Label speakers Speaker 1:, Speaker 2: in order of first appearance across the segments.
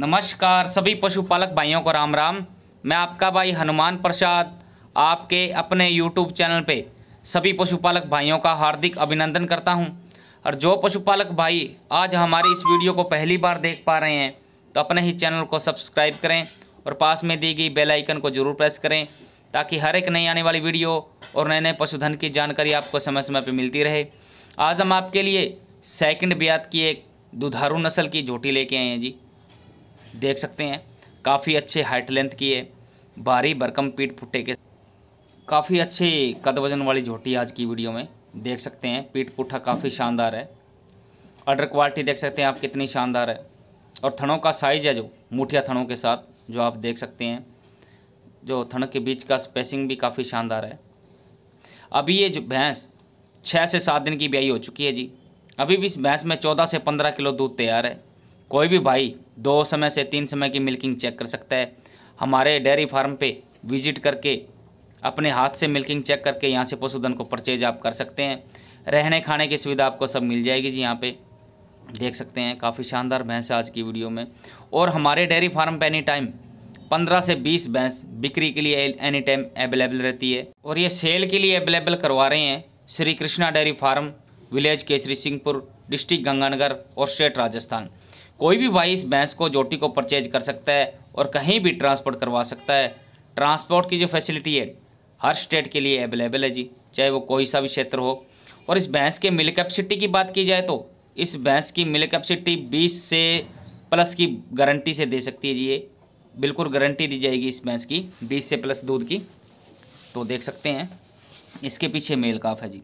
Speaker 1: नमस्कार सभी पशुपालक भाइयों को राम राम मैं आपका भाई हनुमान प्रसाद आपके अपने यूट्यूब चैनल पे सभी पशुपालक भाइयों का हार्दिक अभिनंदन करता हूं और जो पशुपालक भाई आज हमारी इस वीडियो को पहली बार देख पा रहे हैं तो अपने ही चैनल को सब्सक्राइब करें और पास में दी गई बेल आइकन को ज़रूर प्रेस करें ताकि हर एक नई आने वाली वीडियो और नए नए पशुधन की जानकारी आपको समय समय पर मिलती रहे आज हम आपके लिए सेकंड ब्यात की एक दुधारू नस्ल की झोटी लेके आए हैं जी देख सकते हैं काफ़ी अच्छे हाइट लेंथ की है भारी भरकम पीठ पुट्टे के काफ़ी अच्छे कद वजन वाली झोटी आज की वीडियो में देख सकते हैं पीठ पुट्ठा काफ़ी शानदार है अडर क्वालिटी देख सकते हैं आप कितनी शानदार है और थनों का साइज़ है जो मुठिया थनों के साथ जो आप देख सकते हैं जो थनों के बीच का स्पेसिंग भी काफ़ी शानदार है अभी ये जो भैंस छः से सात दिन की ब्याई हो चुकी है जी अभी भी इस भैंस में चौदह से पंद्रह किलो दूध तैयार है कोई भी भाई दो समय से तीन समय की मिल्किंग चेक कर सकता है हमारे डेयरी फार्म पे विजिट करके अपने हाथ से मिल्किंग चेक करके यहाँ से पशुधन को परचेज आप कर सकते हैं रहने खाने की सुविधा आपको सब मिल जाएगी जी यहाँ पे देख सकते हैं काफ़ी शानदार भैंस आज की वीडियो में और हमारे डेयरी फार्म पर एनी टाइम पंद्रह से बीस भैंस बिक्री के लिए एनी टाइम अवेलेबल रहती है और ये सेल के लिए अवेलेबल करवा रहे हैं Shri Krishna dairy farm village Kesrisinghpur district Ganganagar और स्टेट राजस्थान कोई भी भाई इस भैंस को जोटी को परचेज कर सकता है और कहीं भी ट्रांसपोर्ट करवा सकता है ट्रांसपोर्ट की जो फैसिलिटी है हर स्टेट के लिए अवेलेबल है जी चाहे वो कोई सा भी क्षेत्र हो और इस भैंस के मिल कैपेसिटी की बात की जाए तो इस भैंस की मिल कैपेसिटी बीस से प्लस की गारंटी से दे सकती है जी ये बिल्कुल गारंटी दी जाएगी इस भैंस की बीस से प्लस दूध की तो देख सकते हैं इसके पीछे मेल काफ है जी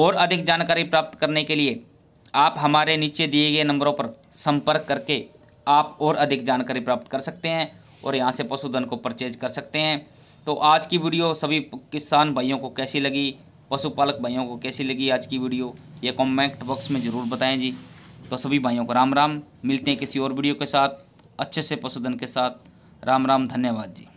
Speaker 1: और अधिक जानकारी प्राप्त करने के लिए आप हमारे नीचे दिए गए नंबरों पर संपर्क करके आप और अधिक जानकारी प्राप्त कर सकते हैं और यहाँ से पशुधन को परचेज कर सकते हैं तो आज की वीडियो सभी किसान भाइयों को कैसी लगी पशुपालक भाइयों को कैसी लगी आज की वीडियो ये कमेंट बॉक्स में ज़रूर बताएं जी तो सभी भाइयों को राम राम मिलते हैं किसी और वीडियो के साथ अच्छे से पशुधन के साथ राम राम धन्यवाद जी